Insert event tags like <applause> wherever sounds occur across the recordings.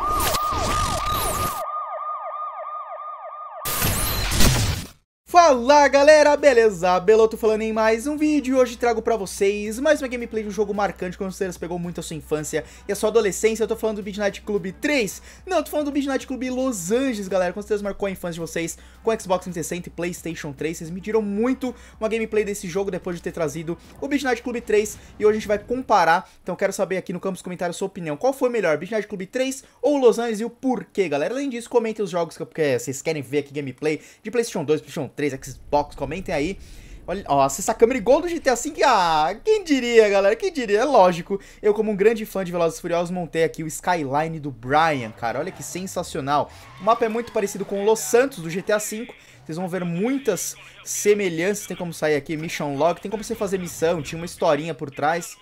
Oh! Fala galera, beleza? Beloto falando em mais um vídeo e hoje trago pra vocês mais uma gameplay de um jogo marcante que você pegou muito a sua infância e a sua adolescência, eu tô falando do Midnight Club 3 Não, eu tô falando do Midnight Club Los Angeles galera, com certeza marcou a infância de vocês com Xbox 360 e Playstation 3 Vocês me pediram muito uma gameplay desse jogo depois de ter trazido o Midnight Club 3 e hoje a gente vai comparar Então quero saber aqui no campo dos comentários a sua opinião, qual foi melhor, Midnight Club 3 ou Los Angeles e o porquê galera Além disso, comentem os jogos que vocês querem ver aqui gameplay de Playstation 2, Playstation 3 3, Xbox, comentem aí. Olha, ó, acessar a câmera igual do GTA V. Ah, quem diria, galera? Quem diria? É lógico. Eu, como um grande fã de Velozes e Furiosos, montei aqui o Skyline do Brian, cara. Olha que sensacional. O mapa é muito parecido com o Los Santos do GTA V. Vocês vão ver muitas semelhanças. Tem como sair aqui, mission log. Tem como você fazer missão. Tinha uma historinha por trás.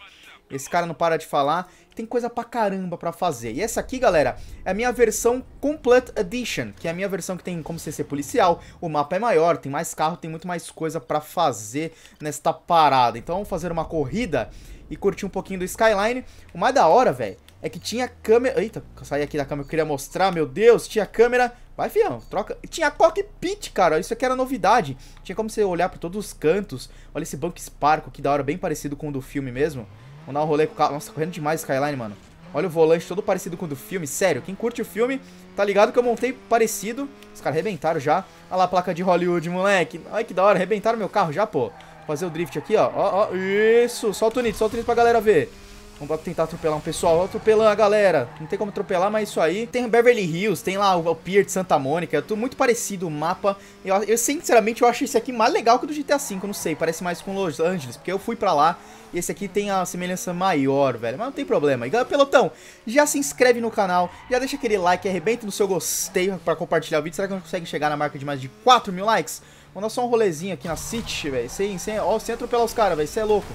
Esse cara não para de falar tem coisa pra caramba pra fazer. E essa aqui, galera, é a minha versão Complete Edition, que é a minha versão que tem como você ser policial, o mapa é maior, tem mais carro, tem muito mais coisa pra fazer nesta parada. Então vamos fazer uma corrida e curtir um pouquinho do Skyline. O mais da hora, velho, é que tinha câmera... Eita, saí aqui da câmera que eu queria mostrar, meu Deus, tinha câmera... Vai, fião, troca... Tinha cockpit, cara, isso aqui era novidade. Tinha como você olhar pra todos os cantos. Olha esse banco esparco, que da hora, bem parecido com o do filme mesmo. Vamos dar um rolê com o carro. Nossa, correndo demais Skyline, mano. Olha o volante todo parecido com o do filme. Sério, quem curte o filme tá ligado que eu montei parecido. Os caras arrebentaram já. Olha lá a placa de Hollywood, moleque. Olha que da hora, arrebentaram meu carro já, pô. Fazer o drift aqui, ó. Ó, ó. Isso, solta o nitro, solta o nitro pra galera ver. Vamos tentar atropelar um pessoal. Atropelando a galera. Não tem como atropelar, mas isso aí. Tem Beverly Hills, tem lá o, o Pier de Santa Mônica. Tudo muito parecido o mapa. Eu, eu, sinceramente, eu acho esse aqui mais legal que o do GTA V. Não sei, parece mais com Los Angeles. Porque eu fui pra lá e esse aqui tem a semelhança maior, velho. Mas não tem problema. E galera, pelotão, já se inscreve no canal. Já deixa aquele like, arrebenta no seu gostei pra compartilhar o vídeo. Será que a gente consegue chegar na marca de mais de 4 mil likes? Vamos dar só um rolezinho aqui na City, velho. Sem, sem, ó, sem atropelar os caras, velho. Isso é louco.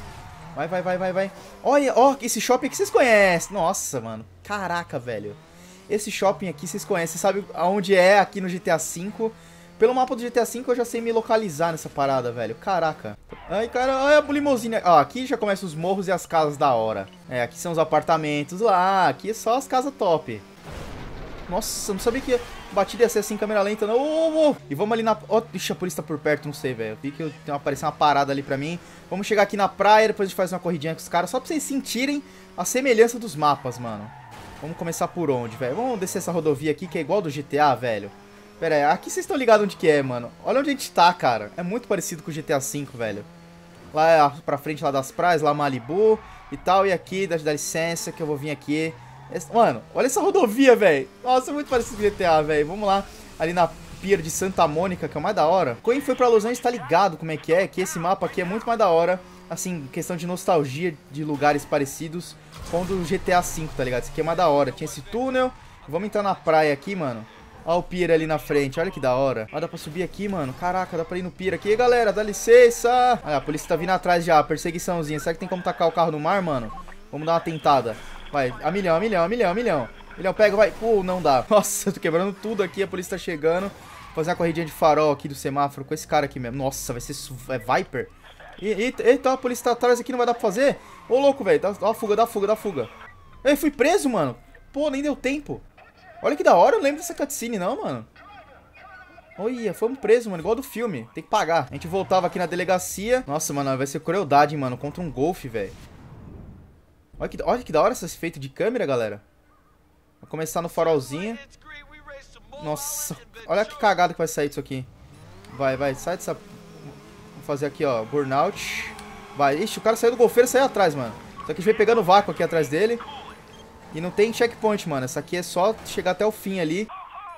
Vai, vai, vai, vai, vai. Olha, ó, esse shopping aqui vocês conhecem. Nossa, mano. Caraca, velho. Esse shopping aqui vocês conhecem. sabe aonde é aqui no GTA V. Pelo mapa do GTA V eu já sei me localizar nessa parada, velho. Caraca. Ai, cara, olha a limousine. Ó, ah, aqui já começa os morros e as casas da hora. É, aqui são os apartamentos lá. Aqui é só as casas top. Nossa, não sabia que batida ia ser assim, câmera lenta, não. Oh, oh. E vamos ali na... Oh, ixi, a polícia tá por perto, não sei, velho. Vi que tem uma, apareceu uma parada ali pra mim. Vamos chegar aqui na praia, depois a gente faz uma corridinha com os caras, só pra vocês sentirem a semelhança dos mapas, mano. Vamos começar por onde, velho? Vamos descer essa rodovia aqui, que é igual do GTA, velho. Pera aí, aqui vocês estão ligados onde que é, mano. Olha onde a gente tá, cara. É muito parecido com o GTA V, velho. Lá é pra frente, lá das praias, lá Malibu e tal. E aqui, dá licença que eu vou vir aqui mano, olha essa rodovia, velho. Nossa, é muito parecido com GTA, velho. Vamos lá, ali na pier de Santa Mônica, que é o mais da hora. Quem foi pra Los Angeles tá ligado como é que é, que esse mapa aqui é muito mais da hora. Assim, questão de nostalgia de lugares parecidos com o do GTA V, tá ligado? Isso aqui é mais da hora. Tinha esse túnel. Vamos entrar na praia aqui, mano. Olha o pier ali na frente, olha que da hora. Ah, dá pra subir aqui, mano. Caraca, dá pra ir no pier aqui. galera, dá licença. Olha, a polícia tá vindo atrás já, perseguiçãozinha. Será que tem como tacar o carro no mar, mano? Vamos dar uma tentada. Vai, a milhão, a milhão, a milhão, a milhão. Milhão, pega, vai. pô, não dá. <laughs> Nossa, tô quebrando tudo aqui, a polícia tá chegando. Vou fazer uma corridinha de farol aqui do semáforo com esse cara aqui mesmo. Nossa, vai ser é Viper. Eita, eita, a polícia tá atrás aqui, não vai dar pra fazer? Ô, louco, velho. Dá, dá uma fuga, dá uma fuga, dá uma fuga. Ei, fui preso, mano. Pô, nem deu tempo. Olha que da hora, eu não lembro dessa cutscene, não, mano. Olha, fomos presos, mano, igual do filme. Tem que pagar. A gente voltava aqui na delegacia. Nossa, mano, vai ser crueldade, hein, mano, contra um golfe, velho. Olha que, olha que da hora esse efeito de câmera, galera. Vou começar no farolzinho. Nossa, olha que cagada que vai sair disso aqui. Vai, vai, sai dessa... Vou fazer aqui, ó, burnout. Vai, ixi, o cara saiu do golfeiro e saiu atrás, mano. Só que a gente vai pegando vácuo aqui atrás dele. E não tem checkpoint, mano. Essa aqui é só chegar até o fim ali.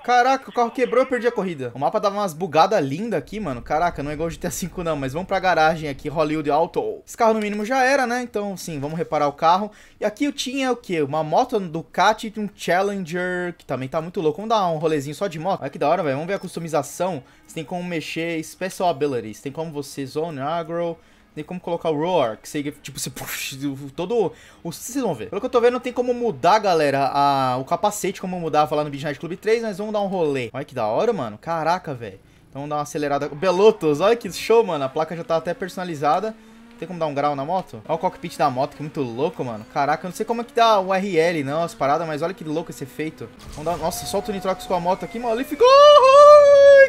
Caraca, o carro quebrou, eu perdi a corrida. O mapa dava umas bugadas lindas aqui, mano. Caraca, não é igual GTA V não, mas vamos pra garagem aqui, Hollywood Auto. Esse carro no mínimo já era, né? Então, sim, vamos reparar o carro. E aqui eu tinha o quê? Uma moto Ducati e um Challenger, que também tá muito louco. Vamos dar um rolezinho só de moto? Olha que da hora, velho. Vamos ver a customização. Você tem como mexer Special Abilities. Tem como você Zone Agro tem como colocar o Roar, que você, tipo, você, <laughs> puxa, todo, o, vocês vão ver. Pelo que eu tô vendo, não tem como mudar, galera, a, o capacete, como mudava lá no Midnight Club 3, mas vamos dar um rolê. Olha que da hora, mano, caraca, velho. Então vamos dar uma acelerada. Belotos, olha que show, mano, a placa já tá até personalizada. Tem como dar um grau na moto? Olha o cockpit da moto, que é muito louco, mano. Caraca, eu não sei como é que dá tá o RL, não, as paradas, mas olha que louco esse efeito. Vamos dar... Nossa, solta o nitrox com a moto aqui, mano, ele ficou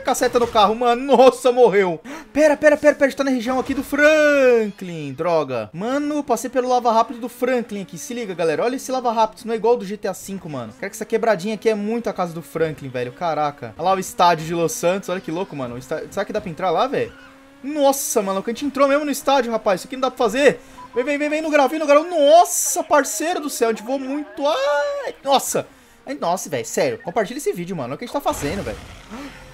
caceta no carro, mano. <laughs> Nossa, morreu. Pera, pera, pera, pera. A gente tá na região aqui do Franklin. Droga. Mano, passei pelo lava rápido do Franklin aqui. Se liga, galera. Olha esse lava rápido. Isso não é igual do GTA V, mano. Cara, que essa quebradinha aqui é muito a casa do Franklin, velho. Caraca. Olha lá o estádio de Los Santos. Olha que louco, mano. Está Será que dá pra entrar lá, velho? Nossa, mano. A gente entrou mesmo no estádio, rapaz. Isso aqui não dá pra fazer. Vem, vem, vem, vem no grau, vem no grau. Nossa, parceiro do céu, a gente voou muito. Ai, nossa. Nossa, velho, sério. Compartilha esse vídeo, mano. É o que a gente tá fazendo, velho.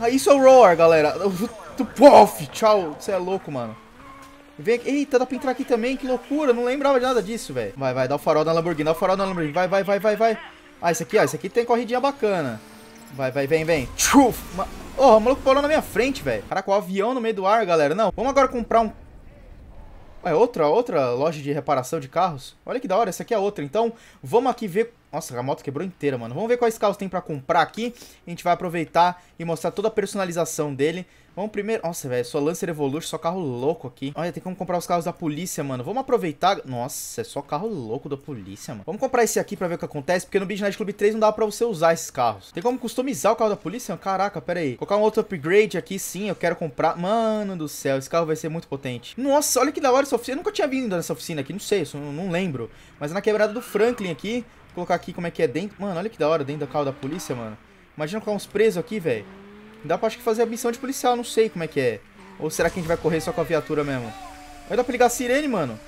Ah, isso é o Roar, galera. <laughs> Puff, tchau. Você é louco, mano. Vem aqui. Eita, dá pra entrar aqui também. Que loucura. Não lembrava de nada disso, velho. Vai, vai. Dá o farol na Lamborghini. Dá o farol na Lamborghini. Vai, vai, vai, vai, vai. Ah, esse aqui, ó. Esse aqui tem corridinha bacana. Vai, vai, vem, vem. Tchuf. Ma... Oh, o maluco parou na minha frente, velho. Caraca, o avião no meio do ar, galera. Não, vamos agora comprar um... É outra, outra loja de reparação de carros? Olha que da hora, essa aqui é outra. Então, vamos aqui ver nossa, a moto quebrou inteira, mano. Vamos ver quais carros tem pra comprar aqui. A gente vai aproveitar e mostrar toda a personalização dele. Vamos primeiro... Nossa, velho, só Lancer Evolution, só carro louco aqui. Olha, tem como comprar os carros da polícia, mano. Vamos aproveitar... Nossa, é só carro louco da polícia, mano. Vamos comprar esse aqui pra ver o que acontece, porque no Night Club 3 não dava pra você usar esses carros. Tem como customizar o carro da polícia? Caraca, pera aí. Colocar um outro upgrade aqui, sim, eu quero comprar. Mano do céu, esse carro vai ser muito potente. Nossa, olha que da hora essa oficina. Eu nunca tinha vindo nessa oficina aqui, não sei, eu não lembro. Mas é na quebrada do Franklin aqui colocar aqui como é que é dentro. Mano, olha que da hora dentro do carro da polícia, mano. Imagina colocar uns presos aqui, velho. Dá pra acho que fazer a missão de policial, não sei como é que é. Ou será que a gente vai correr só com a viatura mesmo? Aí dá pra ligar a sirene, mano.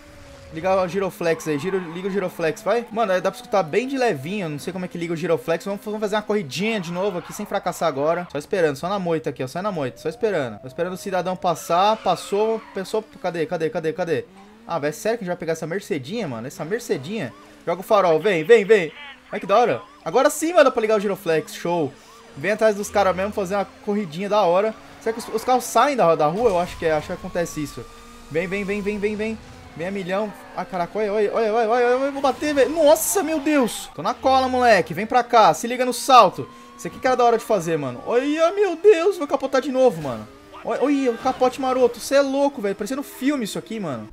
Ligar o giroflex aí, Giro, liga o giroflex, vai. Mano, aí dá pra escutar bem de levinho, não sei como é que liga o giroflex. Vamos, fazer uma corridinha de novo aqui, sem fracassar agora. Só esperando, só na moita aqui, ó, só na moita, só esperando. Só esperando o cidadão passar, passou, Pensou. Cadê, cadê, cadê, cadê? Ah, velho, é sério que a gente vai pegar essa Mercedinha, mano? Essa Mercedinha... Joga o farol. Vem, vem, vem. Ai, que da hora. Agora sim, mano, pra ligar o giroflex. Show. Vem atrás dos caras mesmo, fazer uma corridinha da hora. Será que os, os carros saem da, da, rua? Eu acho que é. Acho que acontece isso. Vem, vem, vem, vem, vem, vem. Vem a milhão. Ah, caraca, olha, olha, olha, olha, olha, olha, vou bater, velho. Nossa, meu Deus. Tô na cola, moleque. Vem pra cá. Se liga no salto. Isso aqui que era da hora de fazer, mano. Olha, meu Deus. Vou capotar de novo, mano. Olha, olha o capote maroto. Você é louco, velho. Parecendo no filme isso aqui, mano.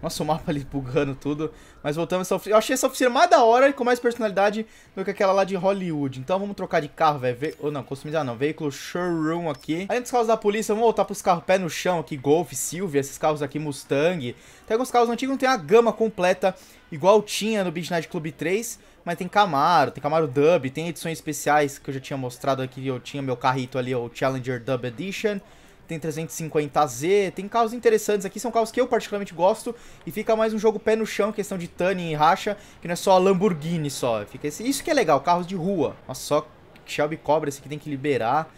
Nossa, o mapa ali bugando tudo. Mas voltamos essa oficina. Eu achei essa oficina mais da hora e com mais personalidade do que aquela lá de Hollywood. Então vamos trocar de carro, velho. Ve... Ou não, customizar não. Veículo showroom aqui. Além dos carros da polícia, vamos voltar pros carros pé no chão aqui. Golf, Silvia, esses carros aqui, Mustang. Tem alguns carros antigos, não tem a gama completa igual tinha no Beach Night Club 3. Mas tem Camaro, tem Camaro Dub, tem edições especiais que eu já tinha mostrado aqui. Eu tinha meu carrito ali, o Challenger Dub Edition tem 350Z, tem carros interessantes aqui, são carros que eu particularmente gosto, e fica mais um jogo pé no chão, questão de tanning e racha, que não é só Lamborghini só, fica esse, isso que é legal, carros de rua. Nossa, só Shelby Cobra, esse aqui tem que liberar,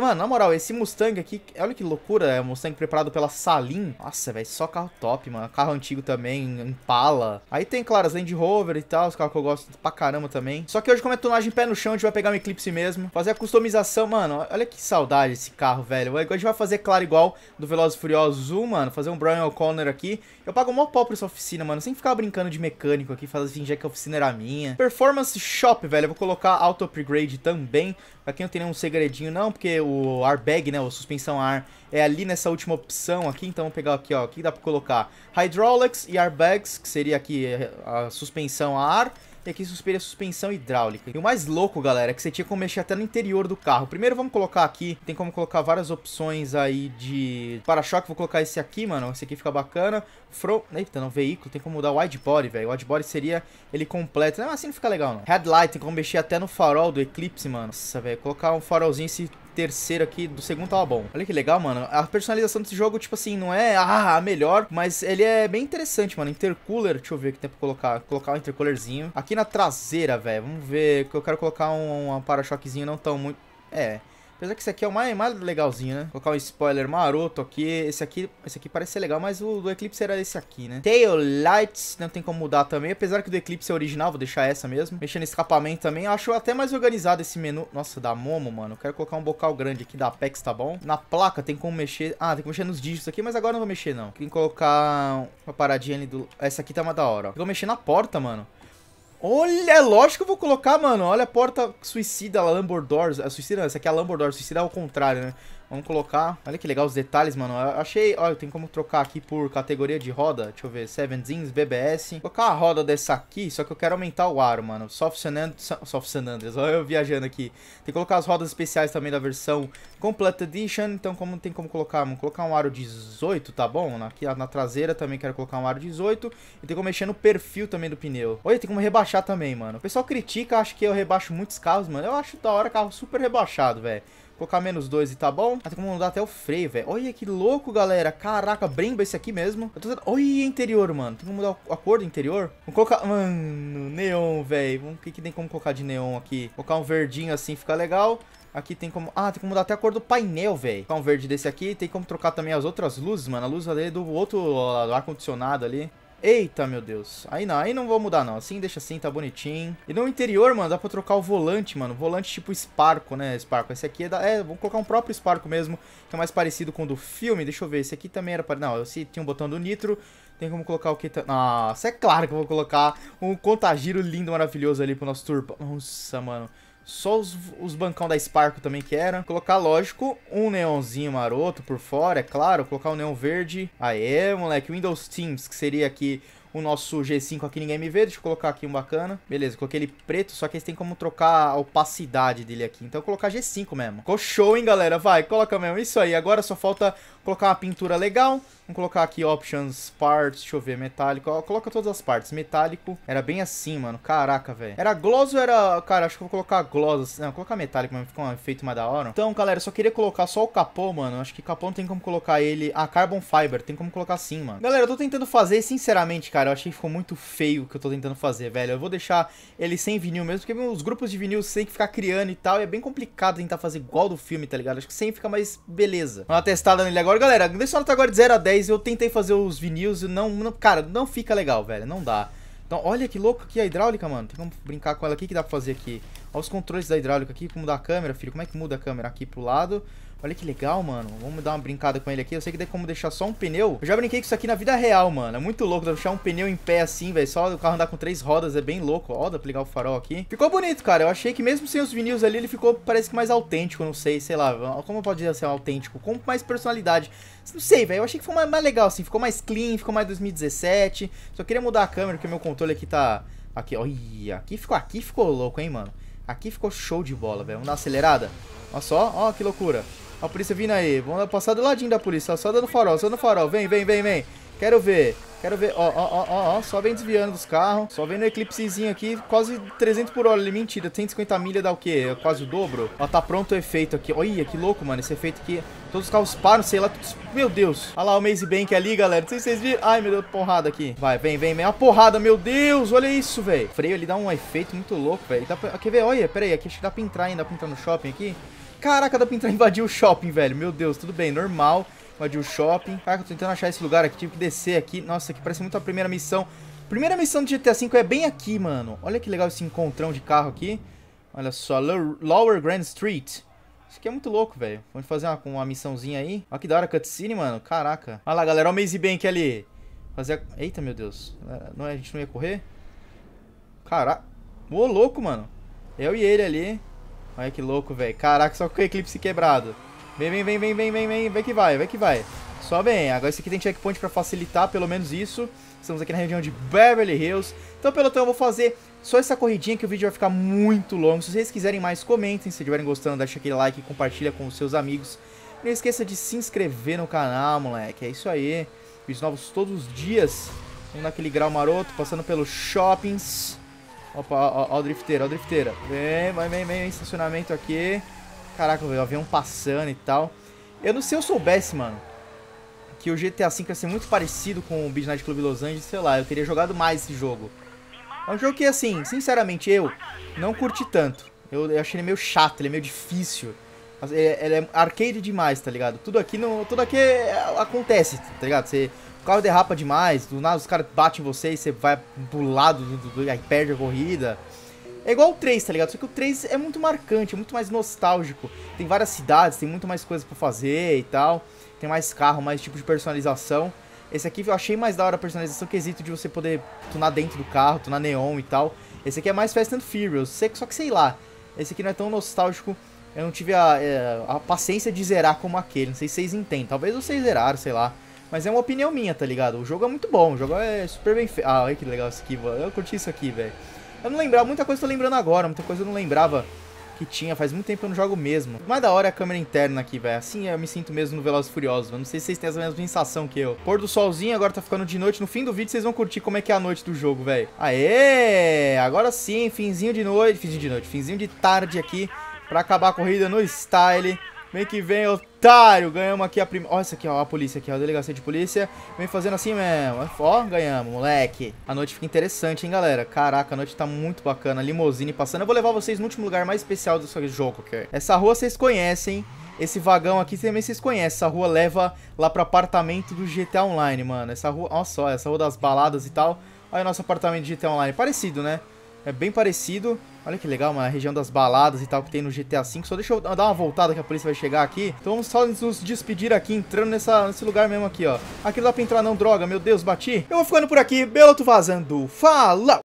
Mano, na moral, esse Mustang aqui, olha que loucura, é um Mustang preparado pela Salim. Nossa, velho, só carro top, mano. Carro antigo também, Impala. Aí tem, claro, as Land Rover e tal, os carros que eu gosto pra caramba também. Só que hoje, como é tonagem pé no chão, a gente vai pegar um Eclipse mesmo. Fazer a customização, mano, olha que saudade esse carro, velho. A gente vai fazer, claro, igual do Velozes Furiosos 1, mano. Fazer um Brian O'Connor aqui. Eu pago mó pau pra essa oficina, mano. Sem ficar brincando de mecânico aqui, fazer fingir que a oficina era minha. Performance Shop, velho. Eu vou colocar Auto Upgrade também. Pra quem não tem nenhum segredinho não, porque o airbag, né, o suspensão ar, é ali nessa última opção aqui. Então vamos pegar aqui, ó, aqui dá pra colocar hydraulics e airbags, que seria aqui eh, a suspensão a ar e aqui suspira suspensão hidráulica. E o mais louco, galera, é que você tinha como mexer até no interior do carro. Primeiro vamos colocar aqui, tem como colocar várias opções aí de para-choque. Vou colocar esse aqui, mano. Esse aqui fica bacana. Front... Eita, não, veículo. Tem como mudar o wide body, velho. O wide body seria ele completo. Não, assim não fica legal, não. Headlight, tem como mexer até no farol do Eclipse, mano. Nossa, velho. Colocar um farolzinho, esse terceiro aqui, do segundo tava bom. Olha que legal, mano. A personalização desse jogo, tipo assim, não é ah, a melhor, mas ele é bem interessante, mano. Intercooler, deixa eu ver que tem pra colocar. Colocar um intercoolerzinho. Aqui na traseira, velho, vamos ver. Eu quero colocar um, um para-choquezinho não tão muito... É, Apesar que esse aqui é o mais, mais legalzinho, né? Vou colocar um spoiler maroto aqui. Esse aqui, esse aqui parece ser legal, mas o do Eclipse era esse aqui, né? Tail Lights, não tem como mudar também. Apesar que o do Eclipse é original, vou deixar essa mesmo. Mexendo escapamento também. Acho até mais organizado esse menu. Nossa, da Momo, mano. Quero colocar um bocal grande aqui da Apex, tá bom? Na placa tem como mexer... Ah, tem que mexer nos dígitos aqui, mas agora não vou mexer, não. Tem que colocar uma paradinha ali do... Essa aqui tá uma da hora, ó. Tem que mexer na porta, mano. Olha, é lógico que eu vou colocar, mano. Olha a porta suicida, a Doors. A suicida, não, essa aqui é a Doors. Suicida é ao contrário, né? Vamos colocar. Olha que legal os detalhes, mano. Eu achei. Olha, tem como trocar aqui por categoria de roda. Deixa eu ver. Seven Zins, BBS. Vou colocar a roda dessa aqui, só que eu quero aumentar o aro, mano. Só funcionando. Só funcionando. eu viajando aqui. Tem que colocar as rodas especiais também da versão Complete Edition. Então, como tem como colocar? Vamos colocar um aro 18, tá bom? Aqui na traseira também quero colocar um aro 18. E tem como mexer no perfil também do pneu. Olha, tem como rebaixar também, mano. O pessoal critica, acha que eu rebaixo muitos carros, mano. Eu acho da hora carro super rebaixado, velho. Colocar menos dois e tá bom. Ah, tem como mudar até o freio, velho. Olha que louco, galera. Caraca, Brembo é esse aqui mesmo. Eu tô Olha interior, mano. Tem como mudar a cor do interior? Vamos colocar... Mano, neon, velho. O que que tem como colocar de neon aqui? Colocar um verdinho assim fica legal. Aqui tem como... Ah, tem como mudar até a cor do painel, velho. Colocar um verde desse aqui. Tem como trocar também as outras luzes, mano. A luz ali do outro ar-condicionado ali. Eita, meu Deus. Aí não, aí não vou mudar não. Assim, deixa assim, tá bonitinho. E no interior, mano, dá pra trocar o volante, mano. Volante tipo Sparco, né? Sparco. Esse aqui é da... É, vou colocar um próprio Sparco mesmo, que é mais parecido com o do filme. Deixa eu ver, esse aqui também era para... Não, esse tinha um botão do Nitro. Tem como colocar o que... Ta... Nossa, é claro que eu vou colocar um contagiro lindo, maravilhoso ali pro nosso turbo. Nossa, mano só os, os bancão da Sparco também que era. Colocar, lógico, um neonzinho maroto por fora, é claro. Colocar o um neon verde. Aê, moleque. Windows Teams, que seria aqui o nosso G5 aqui ninguém me vê. Deixa eu colocar aqui um bacana. Beleza, coloquei ele preto, só que eles têm como trocar a opacidade dele aqui. Então eu vou colocar G5 mesmo. Ficou show, hein, galera? Vai, coloca mesmo. Isso aí, agora só falta Colocar uma pintura legal. Vamos colocar aqui options, parts, deixa eu ver, metálico. Ó, coloca todas as partes. Metálico era bem assim, mano. Caraca, velho. Era gloss ou era... Cara, acho que eu vou colocar gloss. Assim, não, colocar metálico, mas fica um efeito mais da hora. Então, galera, eu só queria colocar só o capô, mano. Acho que capô não tem como colocar ele... Ah, carbon fiber. Tem como colocar assim mano. Galera, eu tô tentando fazer sinceramente, cara, eu achei que ficou muito feio o que eu tô tentando fazer, velho. Eu vou deixar ele sem vinil mesmo, porque os grupos de vinil você tem que ficar criando e tal. E é bem complicado tentar fazer igual do filme, tá ligado? Acho que sem fica mais beleza. Vamos dar uma testada nele agora Galera, deixa nota tá agora de 0 a 10. Eu tentei fazer os vinils e não, não, Cara, não fica legal, velho. Não dá. Então, olha que louco aqui é a hidráulica, mano. Tem como brincar com ela aqui que dá pra fazer aqui. Olha os controles da hidráulica aqui, como mudar a câmera, filho. Como é que muda a câmera? Aqui pro lado. Olha que legal, mano. Vamos dar uma brincada com ele aqui. Eu sei que tem como deixar só um pneu. Eu já brinquei com isso aqui na vida real, mano. É muito louco deixar um pneu em pé assim, velho. Só o carro andar com três rodas é bem louco. Ó, dá pra ligar o farol aqui. Ficou bonito, cara. Eu achei que mesmo sem os vinil ali, ele ficou, parece que mais autêntico, não sei, sei lá. Como pode dizer assim, autêntico? Com mais personalidade. Não sei, velho. Eu achei que ficou mais, legal, assim. Ficou mais clean, ficou mais 2017. Só queria mudar a câmera, porque meu controle aqui tá... Aqui, ó. Aqui ficou, aqui ficou louco, hein, mano. Aqui ficou show de bola, velho. Vamos dar uma acelerada? Olha só, ó que loucura. A polícia vindo aí. Vamos passar do ladinho da polícia. Só dando farol, só dando farol. Vem, vem, vem, vem. Quero ver. Quero ver. Ó, ó, ó, ó, ó. Só vem desviando dos carros. Só vem no eclipsezinho aqui. Quase 300 por hora. Mentira. 150 milha dá o quê? É quase o dobro. Ó, tá pronto o efeito aqui. Olha, que louco, mano. Esse efeito aqui. Todos os carros param, sei lá. Todos... Meu Deus. Olha lá o Maze Bank ali, galera. Não sei se vocês viram. Ai, meu Deus. Porrada aqui. Vai, vem, vem, vem. Uma porrada, meu Deus. Olha isso, velho. Freio, ele dá um efeito muito louco, velho. Pra... Quer ver? Olha, pera aí. Aqui acho que dá pra entrar ainda. Dá pra entrar no shopping aqui. Caraca, dá pra entrar e invadir o shopping, velho. Meu Deus, tudo bem, normal. Invadir o shopping. Caraca, tô tentando achar esse lugar aqui, tive que descer aqui. Nossa, aqui parece muito a primeira missão. Primeira missão do GTA V é bem aqui, mano. Olha que legal esse encontrão de carro aqui. Olha só, Lower Grand Street. Isso aqui é muito louco, velho. Vamos fazer uma, uma missãozinha aí. Olha que da hora a cutscene, mano. Caraca. Olha lá, galera. Olha o Maze Bank ali. Fazer a... Eita, meu Deus. É, não, é, a gente não ia correr? Caraca. Ô, louco, mano. Eu e ele ali. Olha que louco, velho. Caraca, só com o Eclipse quebrado. Vem, vem, vem, vem, vem, vem, vem. Vem que vai, vem que vai. Só bem. Agora esse aqui tem checkpoint pra facilitar pelo menos isso. Estamos aqui na região de Beverly Hills. Então, pelotão, eu vou fazer só essa corridinha que o vídeo vai ficar muito longo. Se vocês quiserem mais, comentem. Se estiverem gostando, deixa aquele like e compartilha com os seus amigos. Não esqueça de se inscrever no canal, moleque. É isso aí. Vídeos novos todos os dias. Vamos naquele grau maroto, passando pelos shoppings. Opa, ó, ó, o drifteiro, ó o drifteiro. Vem, vem, vem, vem, estacionamento aqui. Caraca, velho, o avião passando e tal. Eu não sei, eu soubesse, mano, que o GTA V ia ser muito parecido com o Midnight Club Los Angeles, sei lá, eu teria jogado mais esse jogo. É um jogo que, assim, sinceramente, eu não curti tanto. Eu, eu achei ele meio chato, ele é meio difícil. Ele, é, ele, é arcade demais, tá ligado? Tudo aqui, não, tudo aqui é, acontece, tá ligado? Você o carro derrapa demais, do nada os caras batem em você e você vai pro lado e aí perde a corrida. É igual o 3, tá ligado? Só que o 3 é muito marcante, é muito mais nostálgico. Tem várias cidades, tem muito mais coisas para fazer e tal. Tem mais carro, mais tipo de personalização. Esse aqui eu achei mais da hora a personalização quesito de você poder tunar dentro do carro, tunar neon e tal. Esse aqui é mais Fast and Furious, só que sei lá. Esse aqui não é tão nostálgico, eu não tive a, é, a paciência de zerar como aquele. Não sei se vocês entendem, talvez vocês zeraram, sei lá. Mas é uma opinião minha, tá ligado? O jogo é muito bom, o jogo é super bem feito. Ah, olha que legal isso aqui, eu curti isso aqui, velho. Eu não lembrava, muita coisa eu tô lembrando agora, muita coisa eu não lembrava que tinha, faz muito tempo que eu não jogo mesmo. Mais da hora é a câmera interna aqui, velho. Assim eu me sinto mesmo no Velozes Furiosos, Eu Não sei se vocês têm essa mesma sensação que eu. Pôr do solzinho, agora tá ficando de noite. No fim do vídeo vocês vão curtir como é que é a noite do jogo, velho. Aê! Agora sim, finzinho de noite, finzinho de noite, finzinho de tarde aqui pra acabar a corrida no style. Vem que vem, otário. Ganhamos aqui a primeira. Olha isso aqui, ó. A polícia aqui, ó. A delegacia de polícia. Vem fazendo assim mesmo. É ó, ganhamos, moleque. A noite fica interessante, hein, galera. Caraca, a noite tá muito bacana. Limousine passando. Eu vou levar vocês no último lugar mais especial desse jogo, quer Essa rua vocês conhecem. Esse vagão aqui também vocês conhecem. Essa rua leva lá pro apartamento do GTA Online, mano. Essa rua... Olha só, essa rua das baladas e tal. Olha o nosso apartamento de GTA Online. Parecido, né? É bem parecido. Olha que legal, mano, a região das baladas e tal que tem no GTA V. Só deixa eu dar uma voltada que a polícia vai chegar aqui. Então vamos só nos despedir aqui, entrando nessa, nesse lugar mesmo aqui, ó. Aqui não dá pra entrar não, droga, meu Deus, bati. Eu vou ficando por aqui, Beloto vazando. Fala.